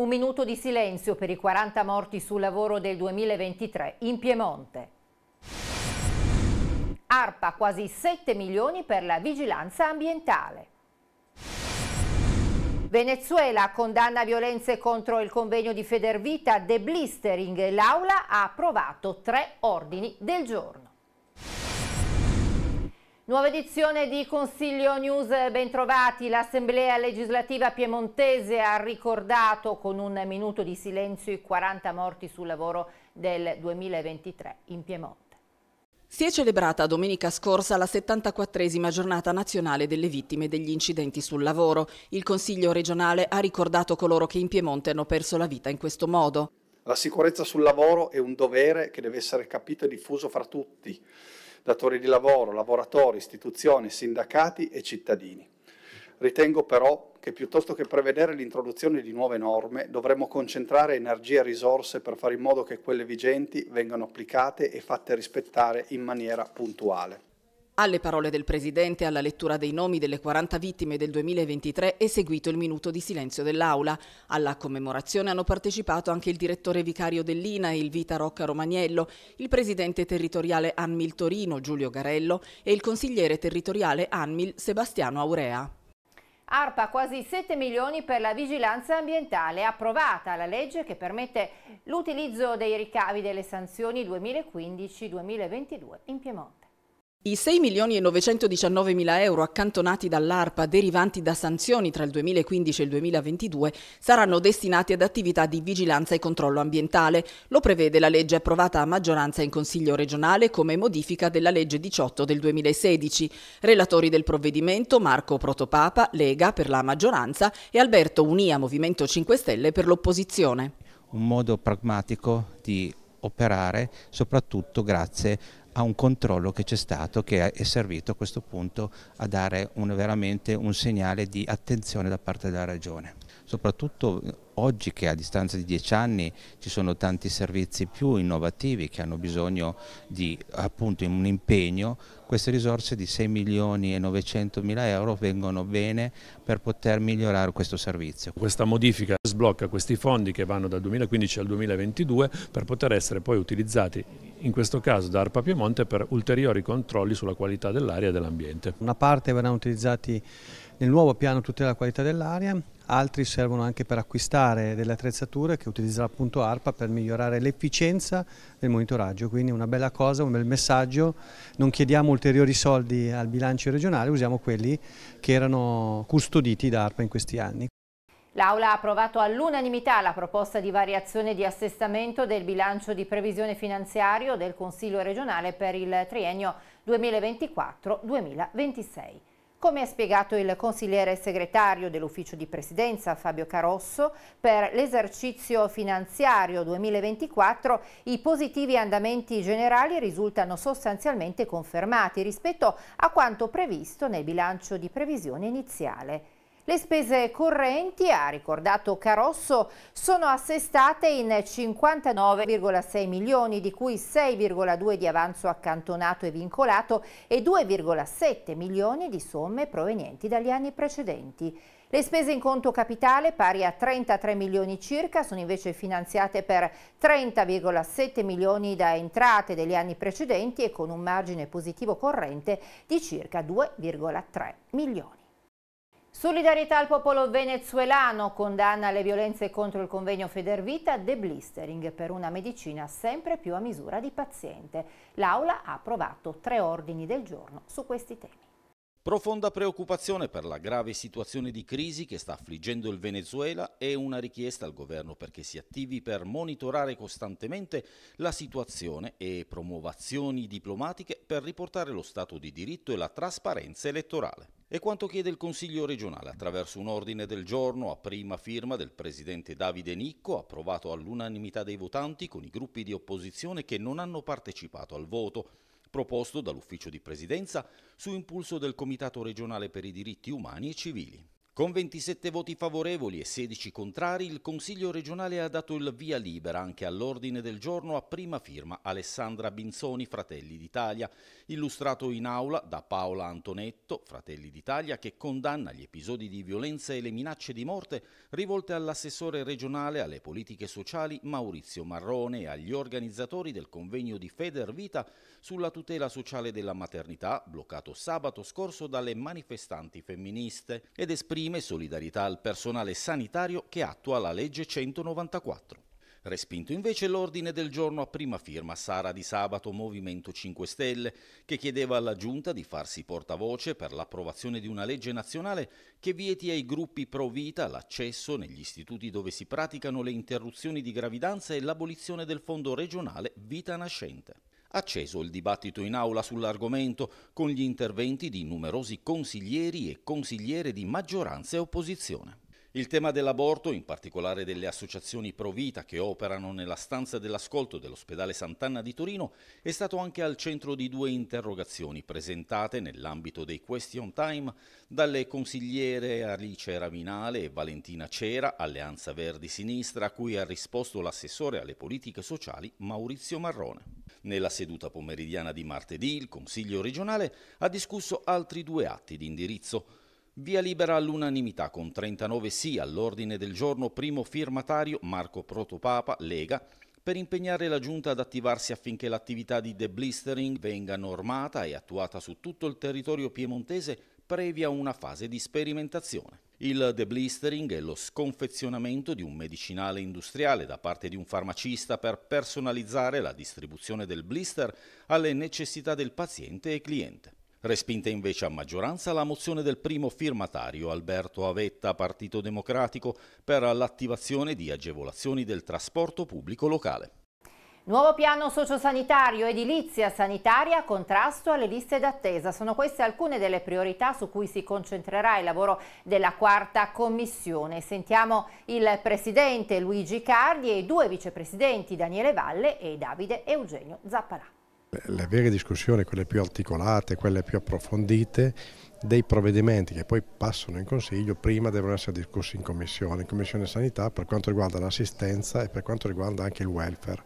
Un minuto di silenzio per i 40 morti sul lavoro del 2023 in Piemonte. ARPA quasi 7 milioni per la vigilanza ambientale. Venezuela condanna violenze contro il convegno di Federvita, Blistering, L'aula ha approvato tre ordini del giorno. Nuova edizione di Consiglio News, bentrovati. L'Assemblea legislativa piemontese ha ricordato con un minuto di silenzio i 40 morti sul lavoro del 2023 in Piemonte. Si è celebrata domenica scorsa la 74esima giornata nazionale delle vittime degli incidenti sul lavoro. Il Consiglio regionale ha ricordato coloro che in Piemonte hanno perso la vita in questo modo. La sicurezza sul lavoro è un dovere che deve essere capito e diffuso fra tutti datori di lavoro, lavoratori, istituzioni, sindacati e cittadini. Ritengo però che piuttosto che prevedere l'introduzione di nuove norme dovremmo concentrare energie e risorse per fare in modo che quelle vigenti vengano applicate e fatte rispettare in maniera puntuale. Alle parole del Presidente alla lettura dei nomi delle 40 vittime del 2023 è seguito il minuto di silenzio dell'Aula. Alla commemorazione hanno partecipato anche il direttore vicario dell'INA e il Vita Rocca Romagnello, il Presidente territoriale Anmil Torino Giulio Garello e il consigliere territoriale Anmil Sebastiano Aurea. ARPA quasi 7 milioni per la vigilanza ambientale, approvata la legge che permette l'utilizzo dei ricavi delle sanzioni 2015-2022 in Piemonte. I 6 milioni e 919 mila euro accantonati dall'ARPA derivanti da sanzioni tra il 2015 e il 2022 saranno destinati ad attività di vigilanza e controllo ambientale. Lo prevede la legge approvata a maggioranza in Consiglio regionale come modifica della legge 18 del 2016. Relatori del provvedimento Marco Protopapa, Lega per la maggioranza e Alberto Unia, Movimento 5 Stelle per l'opposizione. Un modo pragmatico di operare soprattutto grazie a un controllo che c'è stato che è servito a questo punto a dare un, veramente un segnale di attenzione da parte della Regione. Soprattutto oggi che a distanza di dieci anni ci sono tanti servizi più innovativi che hanno bisogno di appunto, un impegno, queste risorse di 6 milioni e 900 mila euro vengono bene per poter migliorare questo servizio. Questa modifica sblocca questi fondi che vanno dal 2015 al 2022 per poter essere poi utilizzati in questo caso da ARPA Piemonte per ulteriori controlli sulla qualità dell'aria e dell'ambiente. Una parte verranno utilizzati nel nuovo piano tutela della qualità dell'aria, altri servono anche per acquistare delle attrezzature che utilizzerà appunto ARPA per migliorare l'efficienza del monitoraggio, quindi una bella cosa, un bel messaggio, non chiediamo ulteriori soldi al bilancio regionale, usiamo quelli che erano custoditi da ARPA in questi anni. L'Aula ha approvato all'unanimità la proposta di variazione di assestamento del bilancio di previsione finanziario del Consiglio regionale per il triennio 2024-2026. Come ha spiegato il consigliere segretario dell'ufficio di presidenza Fabio Carosso, per l'esercizio finanziario 2024 i positivi andamenti generali risultano sostanzialmente confermati rispetto a quanto previsto nel bilancio di previsione iniziale. Le spese correnti, ha ricordato Carosso, sono assestate in 59,6 milioni, di cui 6,2 di avanzo accantonato e vincolato e 2,7 milioni di somme provenienti dagli anni precedenti. Le spese in conto capitale, pari a 33 milioni circa, sono invece finanziate per 30,7 milioni da entrate degli anni precedenti e con un margine positivo corrente di circa 2,3 milioni. Solidarietà al popolo venezuelano condanna le violenze contro il convegno Federvita de blistering per una medicina sempre più a misura di paziente. L'Aula ha approvato tre ordini del giorno su questi temi. Profonda preoccupazione per la grave situazione di crisi che sta affliggendo il Venezuela e una richiesta al governo perché si attivi per monitorare costantemente la situazione e promuovazioni diplomatiche per riportare lo Stato di diritto e la trasparenza elettorale. È quanto chiede il Consiglio regionale attraverso un ordine del giorno a prima firma del presidente Davide Nicco, approvato all'unanimità dei votanti con i gruppi di opposizione che non hanno partecipato al voto proposto dall'Ufficio di Presidenza su impulso del Comitato regionale per i diritti umani e civili. Con 27 voti favorevoli e 16 contrari, il Consiglio regionale ha dato il via libera anche all'ordine del giorno a prima firma Alessandra Binzoni, Fratelli d'Italia, illustrato in aula da Paola Antonetto, Fratelli d'Italia, che condanna gli episodi di violenza e le minacce di morte rivolte all'assessore regionale alle politiche sociali Maurizio Marrone e agli organizzatori del convegno di Federvita sulla tutela sociale della maternità, bloccato sabato scorso dalle manifestanti femministe, ed esprime esprime solidarietà al personale sanitario che attua la legge 194. Respinto invece l'ordine del giorno a prima firma Sara di Sabato Movimento 5 Stelle, che chiedeva alla Giunta di farsi portavoce per l'approvazione di una legge nazionale che vieti ai gruppi pro vita l'accesso negli istituti dove si praticano le interruzioni di gravidanza e l'abolizione del fondo regionale Vita Nascente. Acceso il dibattito in aula sull'argomento con gli interventi di numerosi consiglieri e consigliere di maggioranza e opposizione. Il tema dell'aborto, in particolare delle associazioni pro vita che operano nella stanza dell'ascolto dell'ospedale Sant'Anna di Torino, è stato anche al centro di due interrogazioni presentate nell'ambito dei question time dalle consigliere Alice Raminale e Valentina Cera, Alleanza Verdi Sinistra, a cui ha risposto l'assessore alle politiche sociali Maurizio Marrone. Nella seduta pomeridiana di martedì il Consiglio regionale ha discusso altri due atti di indirizzo. Via libera all'unanimità con 39 sì all'ordine del giorno primo firmatario Marco Protopapa, Lega, per impegnare la Giunta ad attivarsi affinché l'attività di deblistering venga normata e attuata su tutto il territorio piemontese previa una fase di sperimentazione. Il deblistering è lo sconfezionamento di un medicinale industriale da parte di un farmacista per personalizzare la distribuzione del blister alle necessità del paziente e cliente. Respinta invece a maggioranza la mozione del primo firmatario Alberto Avetta, Partito Democratico, per l'attivazione di agevolazioni del trasporto pubblico locale. Nuovo piano sociosanitario, edilizia sanitaria, contrasto alle liste d'attesa. Sono queste alcune delle priorità su cui si concentrerà il lavoro della quarta commissione. Sentiamo il presidente Luigi Cardi e i due vicepresidenti Daniele Valle e Davide Eugenio Zappalà. Le vere discussioni, quelle più articolate, quelle più approfondite, dei provvedimenti che poi passano in Consiglio prima devono essere discussi in Commissione, in Commissione Sanità per quanto riguarda l'assistenza e per quanto riguarda anche il welfare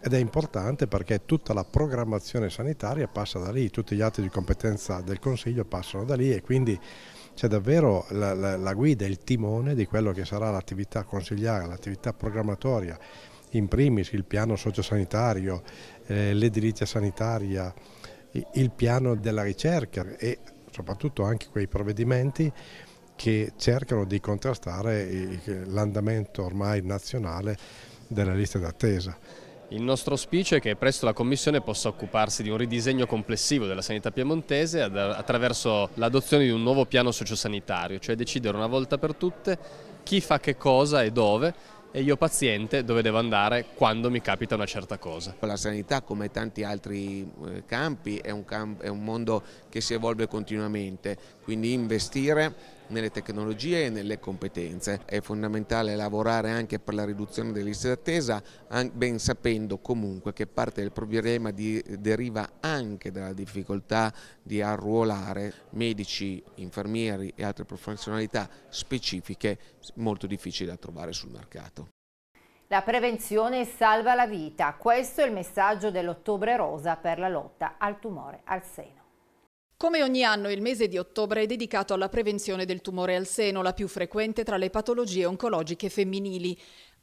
ed è importante perché tutta la programmazione sanitaria passa da lì, tutti gli atti di competenza del Consiglio passano da lì e quindi c'è davvero la, la, la guida, il timone di quello che sarà l'attività consigliare, l'attività programmatoria, in primis il piano sociosanitario, eh, l'edilizia sanitaria, il piano della ricerca e soprattutto anche quei provvedimenti che cercano di contrastare l'andamento ormai nazionale della lista d'attesa. Il nostro auspicio è che presto la Commissione possa occuparsi di un ridisegno complessivo della sanità piemontese attraverso l'adozione di un nuovo piano sociosanitario, cioè decidere una volta per tutte chi fa che cosa e dove e io paziente dove devo andare quando mi capita una certa cosa. La sanità come tanti altri eh, campi è un, camp è un mondo che si evolve continuamente, quindi investire nelle tecnologie e nelle competenze. È fondamentale lavorare anche per la riduzione delle liste d'attesa, ben sapendo comunque che parte del problema di, deriva anche dalla difficoltà di arruolare medici, infermieri e altre professionalità specifiche molto difficili da trovare sul mercato. La prevenzione salva la vita, questo è il messaggio dell'ottobre rosa per la lotta al tumore al seno. Come ogni anno, il mese di ottobre è dedicato alla prevenzione del tumore al seno, la più frequente tra le patologie oncologiche femminili.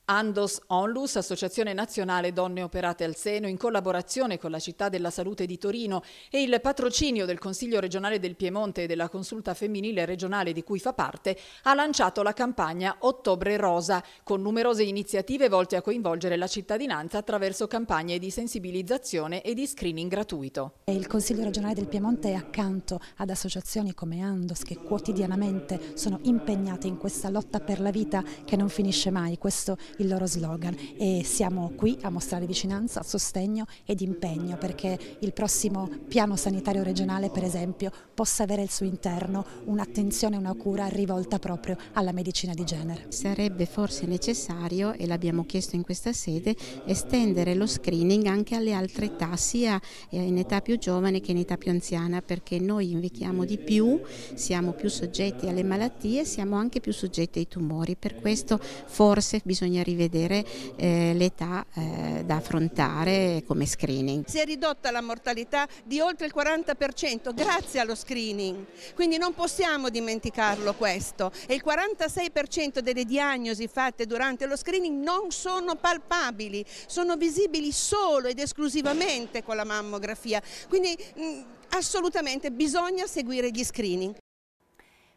Andos Onlus, Associazione Nazionale Donne Operate al Seno, in collaborazione con la Città della Salute di Torino e il patrocinio del Consiglio regionale del Piemonte e della Consulta femminile regionale di cui fa parte, ha lanciato la campagna Ottobre Rosa, con numerose iniziative volte a coinvolgere la cittadinanza attraverso campagne di sensibilizzazione e di screening gratuito. Il Consiglio regionale del Piemonte è accanto ad associazioni come Andos che quotidianamente sono impegnate in questa lotta per la vita che non finisce mai. Questo il loro slogan e siamo qui a mostrare vicinanza, sostegno ed impegno perché il prossimo piano sanitario regionale per esempio possa avere al suo interno un'attenzione e una cura rivolta proprio alla medicina di genere. Sarebbe forse necessario, e l'abbiamo chiesto in questa sede, estendere lo screening anche alle altre età, sia eh, in età più giovane che in età più anziana perché noi invecchiamo di più, siamo più soggetti alle malattie, siamo anche più soggetti ai tumori, per questo forse bisognerebbe rivedere eh, l'età eh, da affrontare come screening. Si è ridotta la mortalità di oltre il 40% grazie allo screening, quindi non possiamo dimenticarlo questo e il 46% delle diagnosi fatte durante lo screening non sono palpabili, sono visibili solo ed esclusivamente con la mammografia, quindi mh, mm, assolutamente bisogna seguire gli screening.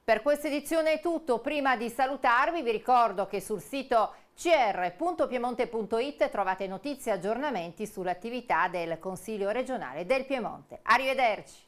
Per questa edizione è tutto, prima di salutarvi vi ricordo che sul sito cr.piemonte.it trovate notizie e aggiornamenti sull'attività del Consiglio regionale del Piemonte. Arrivederci!